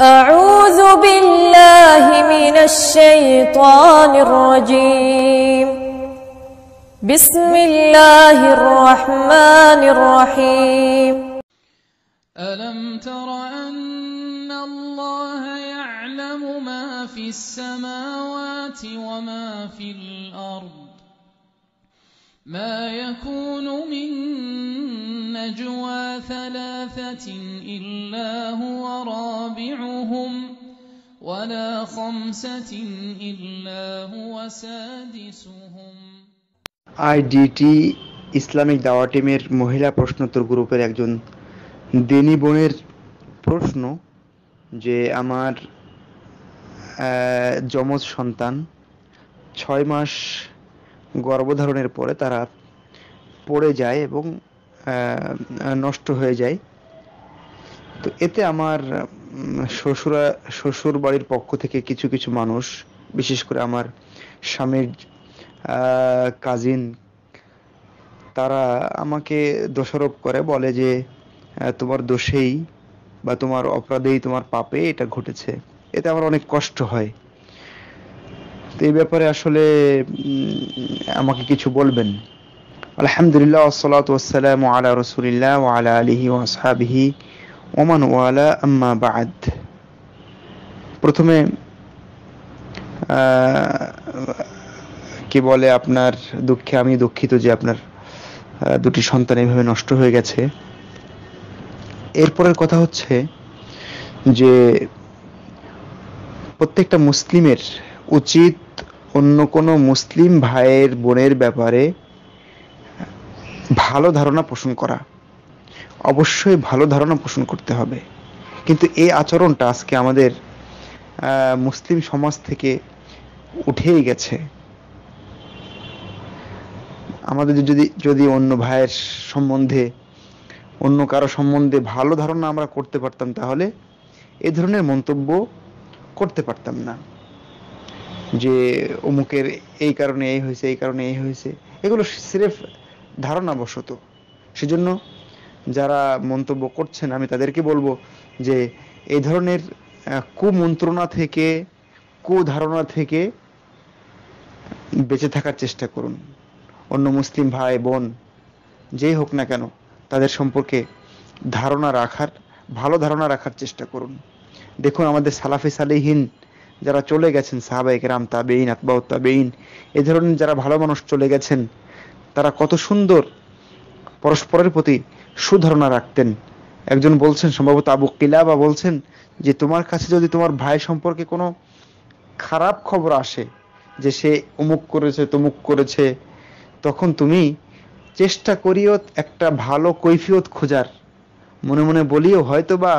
أعوذ بالله من الشيطان الرجيم بسم الله الرحمن الرحيم ألم تر أن الله يعلم ما في السماوات وما في الأرض ما يكون من نجوى ثلاثة إلا هو رابعهم ولا خمسة إلا هو سادسهم IDT Islamic দাওয়া টিমের মহিলা প্রশ্নোত্তর গ্রুপের একজন দিনী বোনের প্রশ্ন যে আমার যমজ সন্তান ছয় মাস গর্ভধারণের পরে তারা পড়ে যায় এবং নষ্ট হয়ে যায় তো এতে আমার শ্বশুরা শ্বশুর বাড়ির পক্ষ থেকে কিছু কিছু মানুষ বিশেষ করে আমার স্বামীর কাজিন তারা আমাকে দোষারোপ করে বলে যে তোমার দোষেই বা তোমার অপরাধেই তোমার পাপে এটা ঘটেছে এতে আমার অনেক কষ্ট হয় তো এই ব্যাপারে আসলে আমাকে কিছু বলবেন আলহামদুলিল্লাহ ওসলাত ওসালাম আলা রসুলিল্লাহ আলা আলিহি ওসহাবিহি ওমান ওয়ালা আম্মা বাদ প্রথমে কি বলে আপনার দুঃখে আমি দুঃখিত যে আপনার দুটি সন্তান এভাবে নষ্ট হয়ে গেছে এরপরের কথা হচ্ছে যে প্রত্যেকটা মুসলিমের উচিত অন্য কোনো মুসলিম ভাইয়ের বোনের ব্যাপারে ভালো ধারণা পোষণ করা অবশ্যই ভালো ধারণা পোষণ করতে হবে কিন্তু এই আচরণটা আজকে আমাদের মুসলিম সমাজ থেকে উঠেই গেছে আমাদের যদি যদি অন্য ভাইয়ের সম্বন্ধে অন্য কারো সম্বন্ধে ভালো ধারণা আমরা করতে পারতাম তাহলে এ ধরনের মন্তব্য করতে পারতাম না যে অমুকের এই কারণে এই হয়েছে এই কারণে এই হয়েছে এগুলো সিরেফ ধারণাবশত সেজন্য যারা মন্তব্য করছেন আমি তাদেরকে বলবো যে এই ধরনের কুমন্ত্রণা থেকে কুধারণা থেকে বেঁচে থাকার চেষ্টা করুন অন্য মুসলিম ভাই বোন যেই হোক না কেন তাদের সম্পর্কে ধারণা রাখার ভালো ধারণা রাখার চেষ্টা করুন দেখুন আমাদের সালাফে সালেহীন যারা চলে গেছেন সাহাবাইক রাম তাবেইন আতবাউ তাবেইন এ ধরনের যারা ভালো মানুষ চলে গেছেন তারা কত সুন্দর পরস্পরের প্রতি সুধারণা রাখতেন একজন বলছেন সম্ভবত আবু কিলা বা বলছেন যে তোমার কাছে যদি তোমার ভাই সম্পর্কে কোনো খারাপ খবর আসে যে সে অমুক করেছে তমুক করেছে তখন তুমি চেষ্টা করিও একটা ভালো কৈফিয়ত খোঁজার মনে মনে বলিও হয়তো বা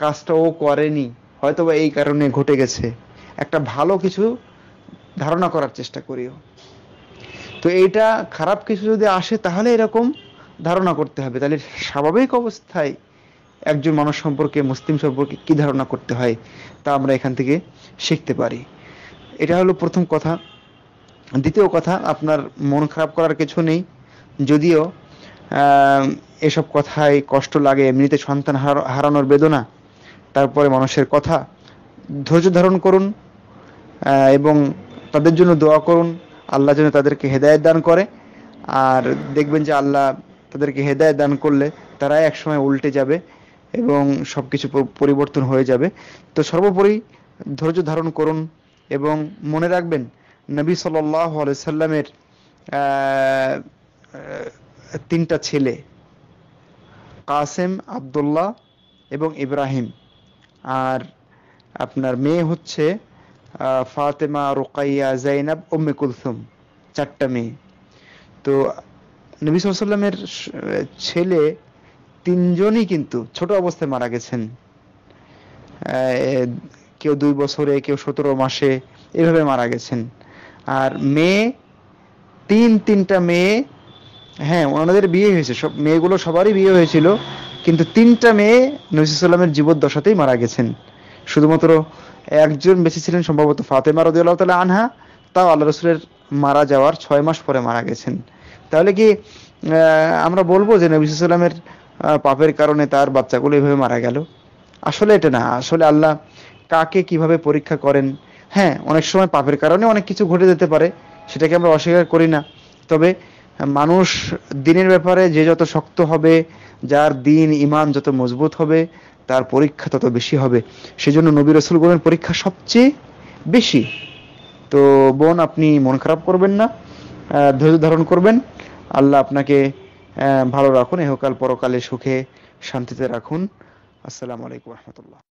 কাজটা ও করেনি হয়তো বা এই কারণে ঘটে গেছে একটা ভালো কিছু ধারণা করার চেষ্টা করিও তো এটা খারাপ কিছু যদি আসে তাহলে এরকম ধারণা করতে হবে তাহলে স্বাভাবিক অবস্থায় একজন মানুষ সম্পর্কে মুসলিম সম্পর্কে কি ধারণা করতে হয় তা আমরা এখান থেকে শিখতে পারি এটা হলো প্রথম কথা দ্বিতীয় কথা আপনার মন খারাপ করার কিছু নেই যদিও এসব কথায় কষ্ট লাগে এমনিতে সন্তান হারানোর বেদনা তারপরে মানুষের কথা ধৈর্য ধারণ করুন এবং তাদের জন্য দোয়া করুন আল্লাহ যেন তাদেরকে হেদায়ত দান করে আর দেখবেন যে আল্লাহ তাদেরকে হেদায়ত দান করলে তারা একসময় উল্টে যাবে এবং সব কিছু পরিবর্তন হয়ে যাবে তো সর্বোপরি ধৈর্য ধারণ করুন এবং মনে রাখবেন নবী সাল্লাহ সাল্লামের তিনটা ছেলে কাসেম আবদুল্লাহ এবং ইব্রাহিম আর আপনার মেয়ে হচ্ছে ফাতেমা রুকাইয়া জাইনাব উম্মে কুলসুম চারটা মেয়ে তো নবী সাল্লামের ছেলে তিনজনই কিন্তু ছোট অবস্থায় মারা গেছেন কেউ দুই বছরে কেউ সতেরো মাসে এভাবে মারা গেছেন আর মেয়ে তিন তিনটা মেয়ে হ্যাঁ ওনাদের বিয়ে হয়েছে সব মেয়েগুলো সবারই বিয়ে হয়েছিল কিন্তু তিনটা মেয়ে নবী সাল্লামের জীবদ্দশাতেই মারা গেছেন শুধুমাত্র একজন বেঁচে ছিলেন সম্ভবত ফাতেমা রদিউল্লাহ তালা আনহা তাও আল্লাহ রসুলের মারা যাওয়ার ছয় মাস পরে মারা গেছেন তাহলে কি আমরা বলবো যে নবী সাল্লামের পাপের কারণে তার বাচ্চাগুলো এইভাবে মারা গেল আসলে এটা না আসলে আল্লাহ কাকে কিভাবে পরীক্ষা করেন হ্যাঁ অনেক সময় পাপের কারণে অনেক কিছু ঘটে যেতে পারে সেটাকে আমরা অস্বীকার করি না তবে মানুষ দিনের ব্যাপারে যে যত শক্ত হবে যার দিন ইমান যত মজবুত হবে তার পরীক্ষা তত বেশি হবে সেজন্য নবী রসুল রসুলগণের পরীক্ষা সবচেয়ে বেশি তো বোন আপনি মন খারাপ করবেন না ধৈর্য ধারণ করবেন আল্লাহ আপনাকে ভালো রাখুন এহকাল পরকালে সুখে শান্তিতে রাখুন আসসালামু আলাইকুম রহমতুল্লাহ